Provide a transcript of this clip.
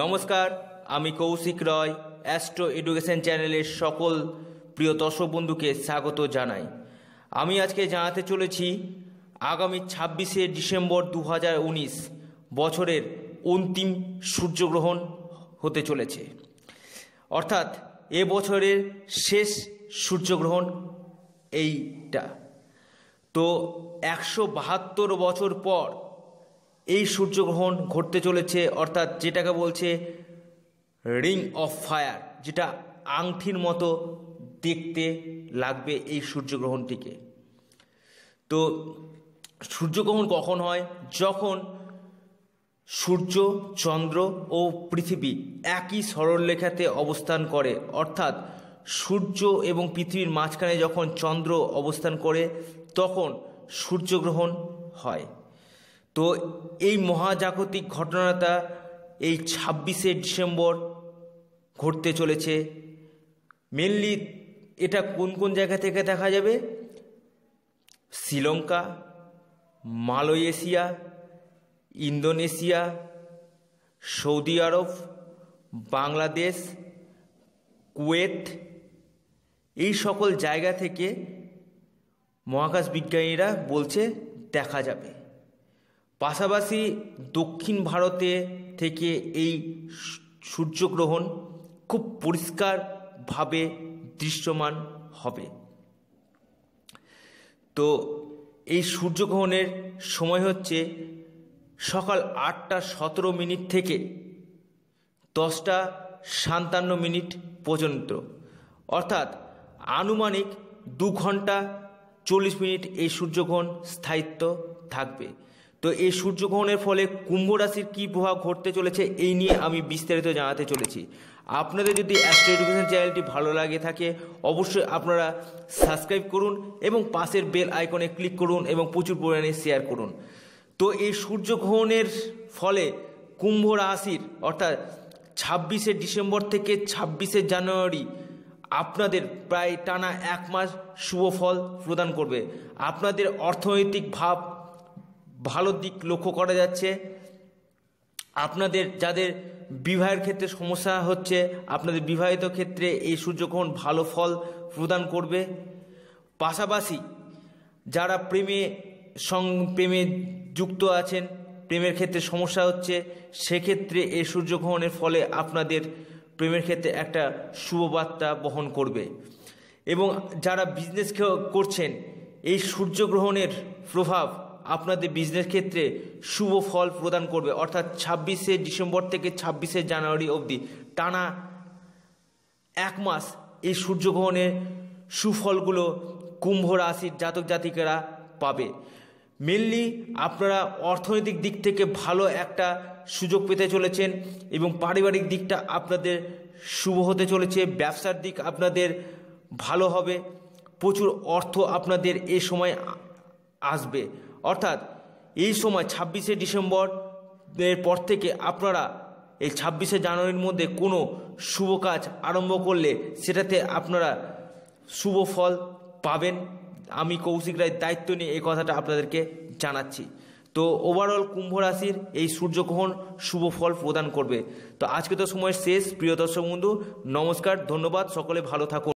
নমস্কার আমি কৌশিক রয় astro education চ্যানেলের সকল প্রিয় দর্শক বন্ধুকে স্বাগত জানাই আমি আজকে জানাতে চলেছি আগামী ছাব্বিশে ডিসেম্বর দু বছরের অন্তিম সূর্যগ্রহণ হতে চলেছে অর্থাৎ এ বছরের শেষ সূর্যগ্রহণ এইটা তো একশো বাহাত্তর বছর পর এই সূর্যগ্রহণ ঘটতে চলেছে অর্থাৎ যেটাকে বলছে রিং অফ ফায়ার যেটা আংটির মতো দেখতে লাগবে এই সূর্যগ্রহণটিকে তো সূর্যগ্রহণ কখন হয় যখন সূর্য চন্দ্র ও পৃথিবী একই সরলরেখাতে অবস্থান করে অর্থাৎ সূর্য এবং পৃথিবীর মাঝখানে যখন চন্দ্র অবস্থান করে তখন সূর্যগ্রহণ হয় তো এই মহাজাগতিক ঘটনাটা এই ছাব্বিশে ডিসেম্বর ঘটতে চলেছে মেনলি এটা কোন কোন জায়গা থেকে দেখা যাবে শ্রীলঙ্কা মালয়েশিয়া ইন্দোনেশিয়া সৌদি আরব বাংলাদেশ কুয়েত এই সকল জায়গা থেকে মহাকাশ বিজ্ঞানীরা বলছে দেখা যাবে পাশাপাশি দক্ষিণ ভারতে থেকে এই সূর্যগ্রহণ খুব পরিষ্কারভাবে দৃশ্যমান হবে তো এই সূর্যগ্রহণের সময় হচ্ছে সকাল আটটা সতেরো মিনিট থেকে দশটা সাতান্ন মিনিট পর্যন্ত অর্থাৎ আনুমানিক দু ঘন্টা চল্লিশ মিনিট এই সূর্যগ্রহণ স্থায়িত্ব থাকবে তো এই সূর্যগ্রহণের ফলে কুম্ভ রাশির কী প্রভাব ঘটতে চলেছে এই নিয়ে আমি বিস্তারিত জানাতে চলেছি আপনাদের যদি অ্যাস্ট্রো এডুকেশন চ্যানেলটি ভালো লাগে থাকে অবশ্যই আপনারা সাবস্ক্রাইব করুন এবং পাশের বেল আইকনে ক্লিক করুন এবং প্রচুর পরিমাণে শেয়ার করুন তো এই সূর্যগ্রহণের ফলে কুম্ভ রাশির অর্থাৎ ছাব্বিশে ডিসেম্বর থেকে ছাব্বিশে জানুয়ারি আপনাদের প্রায় টানা এক মাস শুভ ফল প্রদান করবে আপনাদের অর্থনৈতিক ভাব ভালো দিক লক্ষ্য করা যাচ্ছে আপনাদের যাদের বিবাহের ক্ষেত্রে সমস্যা হচ্ছে আপনাদের বিবাহিত ক্ষেত্রে এই সূর্যগ্রহণ ভালো ফল প্রদান করবে পাশাপাশি যারা প্রেমে সং প্রেমে যুক্ত আছেন প্রেমের ক্ষেত্রে সমস্যা হচ্ছে সেক্ষেত্রে এই সূর্যগ্রহণের ফলে আপনাদের প্রেমের ক্ষেত্রে একটা শুভবার্তা বহন করবে এবং যারা বিজনেস করছেন এই সূর্যগ্রহণের প্রভাব আপনাদের বিজনেস ক্ষেত্রে শুভ ফল প্রদান করবে অর্থাৎ ছাব্বিশে ডিসেম্বর থেকে ছাব্বিশে জানুয়ারি অবধি টানা এক মাস এই সূর্যগ্রহণের সুফলগুলো কুম্ভ রাশির জাতক জাতিকেরা পাবে মেনলি আপনারা অর্থনৈতিক দিক থেকে ভালো একটা সুযোগ পেতে চলেছেন এবং পারিবারিক দিকটা আপনাদের শুভ হতে চলেছে ব্যবসার দিক আপনাদের ভালো হবে প্রচুর অর্থ আপনাদের এ সময় আসবে অর্থাৎ এই সময় ছাব্বিশে ডিসেম্বর এর পর থেকে আপনারা এই ছাব্বিশে জানুয়ারির মধ্যে কোনো শুভ কাজ আরম্ভ করলে সেটাতে আপনারা শুভ ফল পাবেন আমি কৌশিক রায় দায়িত্ব নিয়ে এই কথাটা আপনাদেরকে জানাচ্ছি তো ওভারঅল কুম্ভ রাশির এই সূর্যগ্রহণ শুভ ফল প্রদান করবে তো আজকে তো সময় শেষ প্রিয় দর্শক বন্ধু নমস্কার ধন্যবাদ সকলে ভালো থাকুন